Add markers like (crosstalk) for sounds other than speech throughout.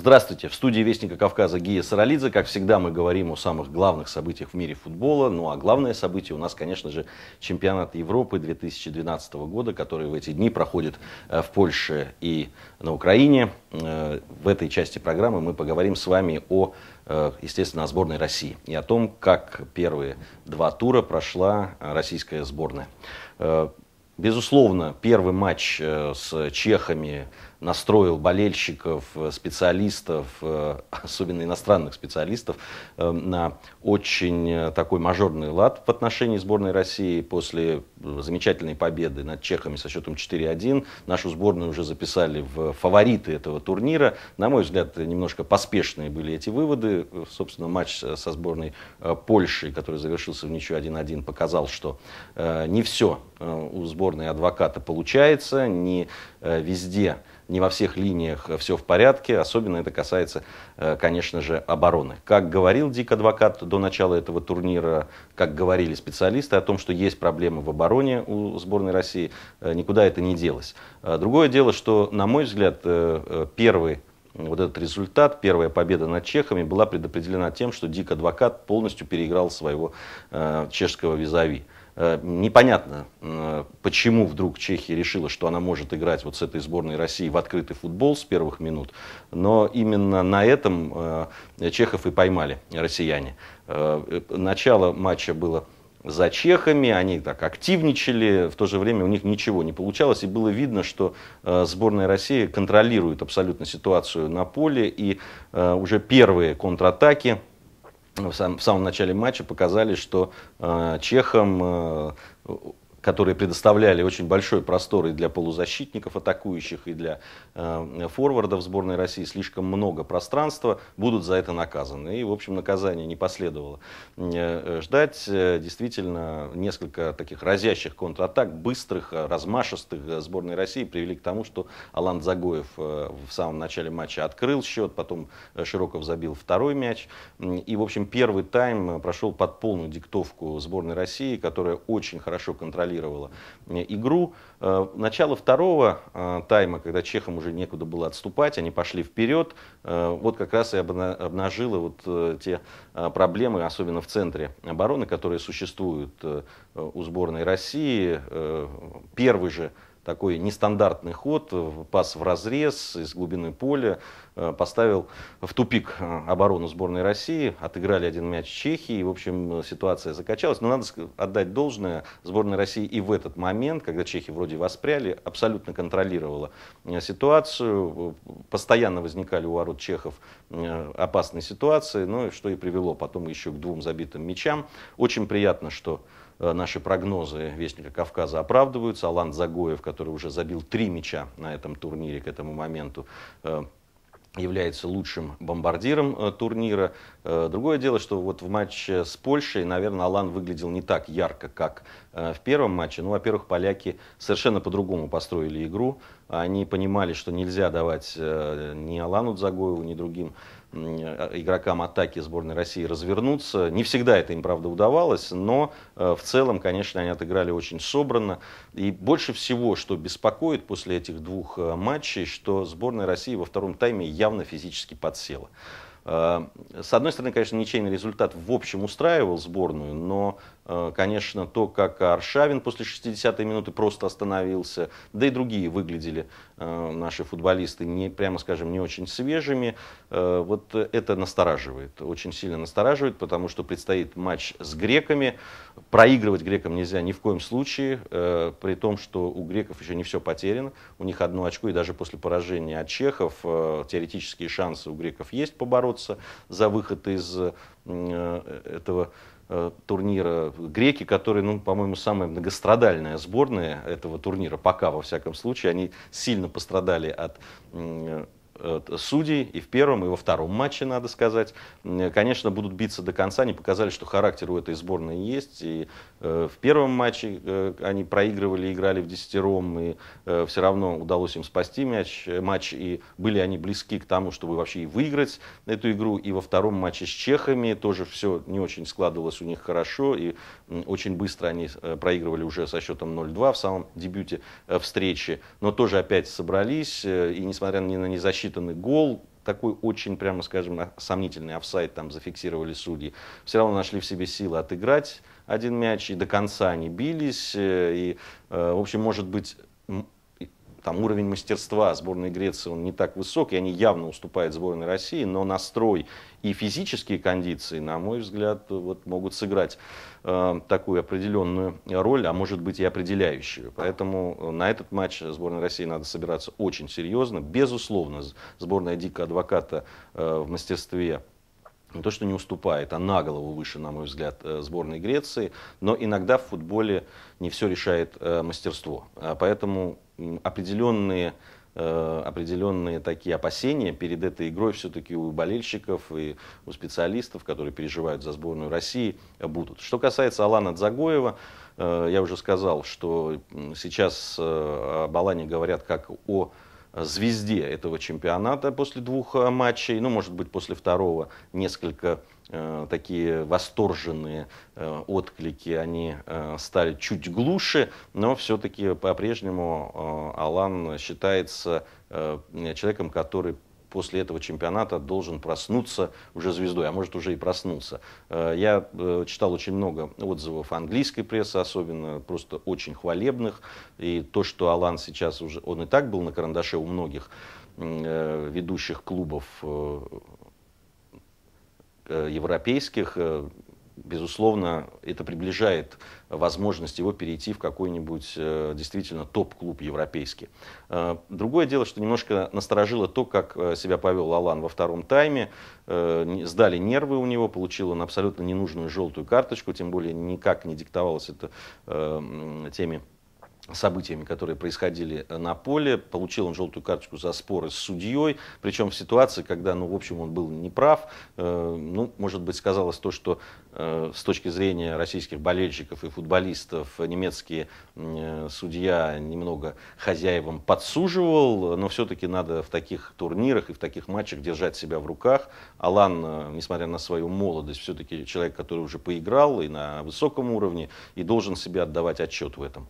Здравствуйте! В студии Вестника Кавказа Гия Саралидзе. Как всегда, мы говорим о самых главных событиях в мире футбола. Ну а главное событие у нас, конечно же, чемпионат Европы 2012 года, который в эти дни проходит э, в Польше и на Украине. Э, в этой части программы мы поговорим с вами о, э, естественно, о сборной России и о том, как первые два тура прошла российская сборная. Безусловно, первый матч с чехами настроил болельщиков, э, специалистов, э, (laughs) особенно иностранных специалистов, э, на очень такой мажорный лад в отношении сборной России после замечательной победы над чехами со счетом 4-1. Нашу сборную уже записали в фавориты этого турнира. На мой взгляд, немножко поспешные были эти выводы. Собственно, матч со сборной Польши, который завершился в ничью 1-1, показал, что не все у сборной адвоката получается, не Э, везде, не во всех линиях э, все в порядке, особенно это касается, э, конечно же, обороны. Как говорил Дик Адвокат до начала этого турнира, как говорили специалисты о том, что есть проблемы в обороне у сборной России, никуда это не делось. Другое дело, что, на мой взгляд, первый вот этот результат, первая победа над чехами была предопределена тем, что Дик Адвокат полностью переиграл своего э, чешского визави. Э, непонятно, э, почему вдруг Чехия решила, что она может играть вот с этой сборной России в открытый футбол с первых минут, но именно на этом э, чехов и поймали россияне. Начало матча было за чехами, они так активничали, в то же время у них ничего не получалось, и было видно, что сборная России контролирует абсолютно ситуацию на поле, и уже первые контратаки в, сам, в самом начале матча показали, что э, чехам э, которые предоставляли очень большой простор и для полузащитников атакующих, и для э, форвардов сборной России, слишком много пространства, будут за это наказаны. И, в общем, наказание не последовало. Э, ждать э, действительно несколько таких разящих контратак, быстрых, э, размашистых сборной России привели к тому, что Алан Загоев в самом начале матча открыл счет, потом Широков забил второй мяч. И, в общем, первый тайм прошел под полную диктовку сборной России, которая очень хорошо контролировала контролировала игру. Э, начало второго э, тайма, когда чехам уже некуда было отступать, они пошли вперед, э, вот как раз и обнажило вот те проблемы, особенно в центре обороны, которые существуют у сборной России. Первый же такой нестандартный ход, э, пас в разрез из глубины поля, э, поставил в тупик э, оборону сборной России, отыграли один мяч Чехии, и, в общем, ситуация закачалась. Но надо отдать должное, сборной России и в этот момент, когда чехи вроде воспряли, абсолютно контролировала ситуацию, постоянно возникали у ворот чехов опасные ситуации, ну, что и привело потом еще к двум забитым мячам. Очень приятно, что Э, наши прогнозы Вестника Кавказа оправдываются. Алан Загоев, который уже забил три мяча на этом турнире к этому моменту, э, является лучшим бомбардиром э, турнира. Другое дело, что вот в матче с Польшей, наверное, Алан выглядел не так ярко, как в первом матче. Ну, во-первых, поляки совершенно по-другому построили игру. Они понимали, что нельзя давать ни Алану Загоеву, ни другим Э, игрокам атаки сборной России развернуться. Не всегда это им, правда, удавалось, но э, в целом, конечно, они отыграли очень собрано. И больше всего, что беспокоит после этих двух э, матчей, что сборная России во втором тайме явно физически подсела. С одной стороны, конечно, ничейный результат в общем устраивал сборную, но Э, конечно, то, как Аршавин после 60-й минуты просто остановился, да и другие выглядели э, наши футболисты, не, прямо скажем, не очень свежими. Э, вот это настораживает, очень сильно настораживает, потому что предстоит матч с греками. Проигрывать грекам нельзя ни в коем случае, при том, что у греков еще не все потеряно, у них одно очко, и даже после поражения от чехов теоретические шансы у греков есть побороться за выход из этого Э, турнира греки, которые, ну, по-моему, самая многострадальная сборная этого турнира, пока, во всяком случае, они сильно пострадали от Э, судей и в первом, и во втором матче, надо сказать. Э, конечно, будут биться до конца. Они показали, что характер у этой сборной есть. И э, в первом матче они проигрывали, играли в десятером, и все равно удалось им спасти мяч, матч. И были они близки к тому, чтобы вообще и выиграть эту игру. И во втором матче с чехами тоже все не очень складывалось у них хорошо. И очень быстро они проигрывали уже со счетом 0-2 в самом дебюте встречи. Но тоже опять собрались. И несмотря ни на незащиту, засчитанный гол, такой очень, прямо скажем, сомнительный офсайт там зафиксировали судьи. Все равно нашли в себе силы отыграть один мяч, и до конца они бились. Э, и, э, в общем, может быть, там уровень мастерства сборной Греции он не так высок, и они явно уступают сборной России, но настрой и физические кондиции, на мой взгляд, вот могут сыграть э, такую определенную роль, а может быть и определяющую. Поэтому э, на этот матч сборной России надо собираться очень серьезно. Безусловно, сборная Дика Адвоката э, в мастерстве не то что не уступает, а на голову выше, на мой взгляд, э, сборной Греции. Но иногда в футболе не все решает э, мастерство. Э, поэтому определенные определенные такие опасения перед этой игрой все-таки у болельщиков и у специалистов, которые переживают за сборную России, будут. Что касается Алана Дзагоева, я уже сказал, что сейчас об Алане говорят как о звезде этого чемпионата после двух э, матчей, ну, может быть, после второго несколько э, такие восторженные э, отклики, они э, стали чуть глуше, но все-таки по-прежнему э, Алан считается э, человеком, который после этого чемпионата должен проснуться уже звездой, а может уже и проснулся. Э, я э, читал очень много отзывов английской прессы, особенно просто очень хвалебных. И то, что Алан сейчас уже, он и так был на карандаше у многих э, ведущих клубов европейских, безусловно, это приближает возможность его перейти в какой-нибудь э, действительно топ-клуб европейский. Э, другое дело, что немножко насторожило то, как э, себя повел Алан во втором тайме. Сдали нервы у него, получил он абсолютно ненужную желтую карточку, тем более никак не диктовалось это теми событиями, которые происходили э, на поле. Получил он желтую карточку за споры с судьей, причем в ситуации, когда, ну, в общем, он был неправ. Э, ну, может быть, сказалось то, что э, с точки зрения российских болельщиков и футболистов немецкие судья немного хозяевам подсуживал, но все-таки надо в таких турнирах и в таких матчах держать себя в руках. Алан, несмотря на свою молодость, все-таки человек, который уже поиграл и на высоком уровне, и должен себе отдавать отчет в этом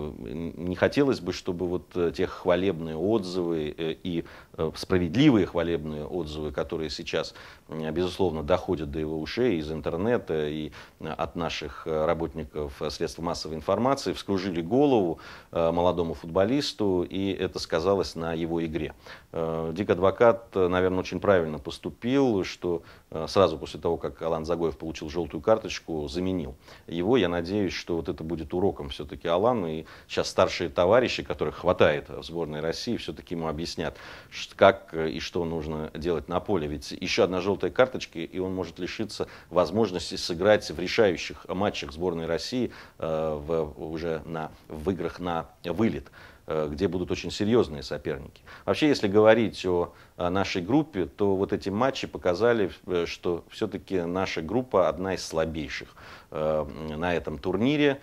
Э, не хотелось бы, чтобы вот э, те хвалебные отзывы э, и Э, справедливые хвалебные отзывы, которые сейчас, безусловно, доходят до его ушей из интернета и э, от наших э, работников средств массовой информации, вскружили голову молодому футболисту, и это сказалось на его игре. Дик Адвокат, наверное, очень правильно поступил, что сразу после того, как Алан Загоев получил желтую карточку, заменил его. Я надеюсь, что вот это будет уроком все-таки Алану, и сейчас старшие товарищи, которых хватает в сборной России, все-таки ему объяснят, что как э, и что нужно делать на поле. Ведь еще одна желтая карточка, и он может лишиться возможности сыграть в решающих матчах сборной России э, в, уже на, в играх на вылет э, где будут очень серьезные соперники. Вообще, если говорить о нашей группе, то вот эти матчи показали, что все-таки наша группа одна из слабейших на этом турнире.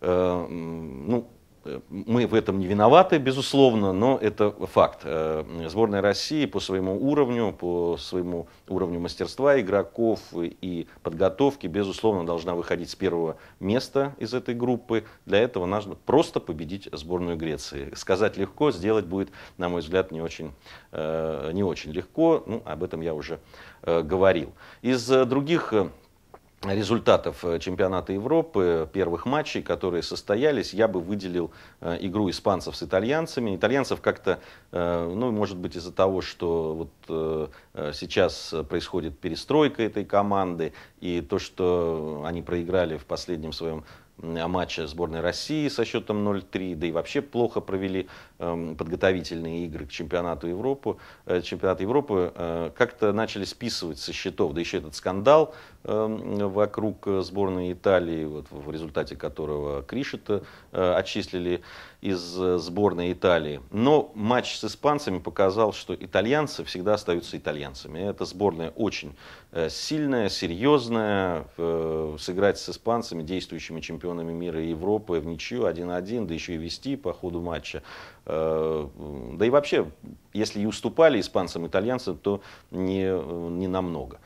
Ну, мы в этом не виноваты, безусловно, но это факт. Э, сборная России по своему уровню, по своему уровню мастерства игроков и подготовки, безусловно, должна выходить с первого места из этой группы. Для этого нужно просто победить сборную Греции. Сказать легко, сделать будет, на мой взгляд, не очень, э, не очень легко. Ну, об этом я уже э, говорил. Из других результатов э, чемпионата Европы, первых матчей, которые состоялись, я бы выделил э, игру испанцев с итальянцами. Итальянцев как-то, э, ну, может быть, из-за того, что вот сейчас происходит перестройка этой команды, и то, что они проиграли в последнем своем матча сборной России со счетом 0-3, да и вообще плохо провели э, подготовительные игры к чемпионату Европы. Э, чемпионат Европы э, как-то начали списывать со счетов, да еще этот скандал Эм, вокруг э, сборной Италии, вот, в результате которого Кришета э, отчислили из э, сборной Италии. Но матч с испанцами показал, что итальянцы всегда остаются итальянцами. Эта сборная очень сильная, серьезная. Сыграть с испанцами, действующими чемпионами мира и Европы в ничью 1-1, да еще и вести по ходу матча. Да и вообще, если и уступали испанцам, итальянцам, то не, не намного.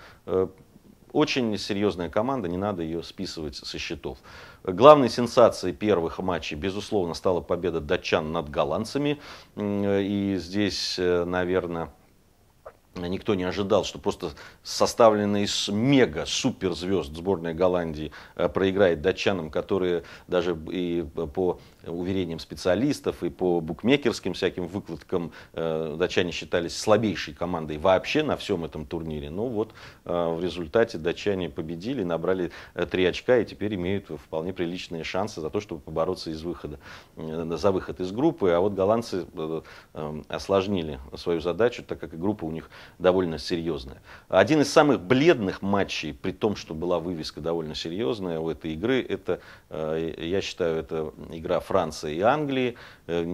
Очень серьезная команда, не надо ее списывать со счетов. Главной сенсацией первых матчей, безусловно, стала победа датчан над голландцами. И здесь, э, наверное, Никто не ожидал, что просто составленная из мега-суперзвезд сборной Голландии э, проиграет датчанам, которые даже и по уверением специалистов и по букмекерским всяким выкладкам э, датчане считались слабейшей командой вообще на всем этом турнире. Но ну вот э, в результате датчане победили, набрали э, три очка и теперь имеют вполне приличные шансы за то, чтобы побороться из выхода, за выход из группы. А вот голландцы осложнили свою задачу, так как и группа у них довольно серьезная. Один из самых бледных матчей, при том, что была вывеска довольно серьезная у этой игры, это, я считаю, это игра Франции и Англии. Э,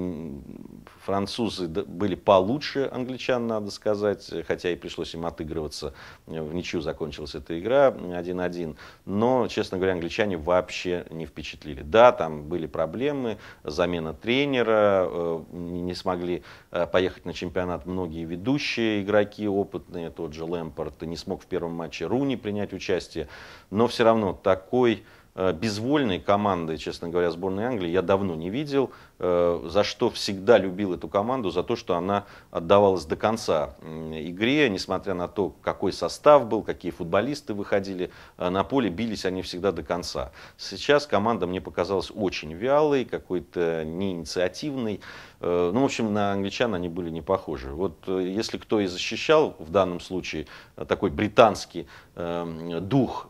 французы были получше англичан, надо сказать, хотя и пришлось им отыгрываться. Э, в ничью закончилась эта игра 1-1. Но, честно говоря, англичане вообще не впечатлили. Да, там были проблемы, замена тренера, э, не смогли поехать на чемпионат многие ведущие игроки опытные, тот же Лэмпорт, не смог в первом матче Руни принять участие. Но все равно такой Э, безвольной команды, честно говоря, сборной Англии я давно не видел, э, за что всегда любил эту команду, за то, что она отдавалась до конца игре, несмотря на то, какой состав был, какие футболисты выходили э, на поле, бились они всегда до конца. Сейчас команда мне показалась очень вялой, какой-то неинициативной. Ну, в общем, на англичан они были не похожи. Вот если кто и защищал в данном случае такой британский эм, дух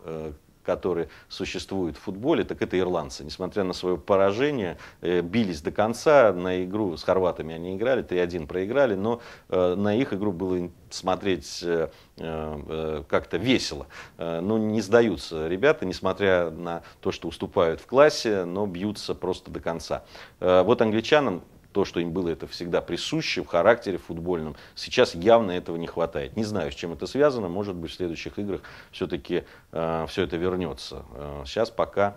которые существуют в футболе, так это ирландцы. Несмотря на свое поражение, э, бились до конца. На игру с хорватами они играли, 3-1 проиграли, но э, на их игру было смотреть э, как-то весело. Но ну, не сдаются ребята, несмотря на то, что уступают в классе, но бьются просто до конца. Вот англичанам то, что им было это всегда присуще в характере футбольном. Сейчас явно этого не хватает. Не знаю, с чем это связано. Может быть, в следующих играх все-таки э, все это вернется. Э, сейчас пока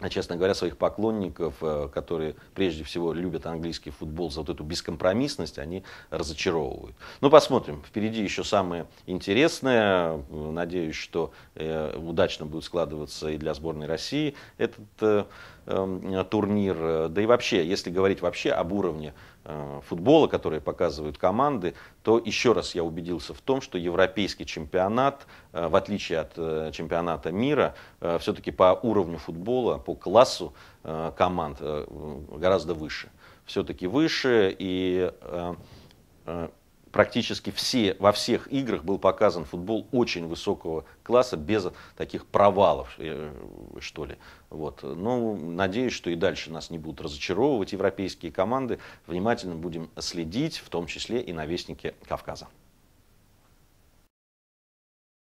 а, честно говоря, своих поклонников, э, которые прежде всего любят английский футбол за вот эту бескомпромиссность, они разочаровывают. Ну, посмотрим. Впереди еще самое интересное. Э, надеюсь, что э, удачно будет складываться и для сборной России этот эм, турнир. Да и вообще, если говорить вообще об уровне Э, футбола, которые показывают команды, то еще раз я убедился в том, что европейский чемпионат, э, в отличие от э, чемпионата мира, все-таки по уровню футбола, по классу команд гораздо выше. Все-таки выше и практически все, во всех играх был показан футбол очень высокого класса, без таких провалов, э, что ли. Вот. но ну, надеюсь, что и дальше нас не будут разочаровывать европейские команды. Внимательно будем следить, в том числе и на Вестнике Кавказа.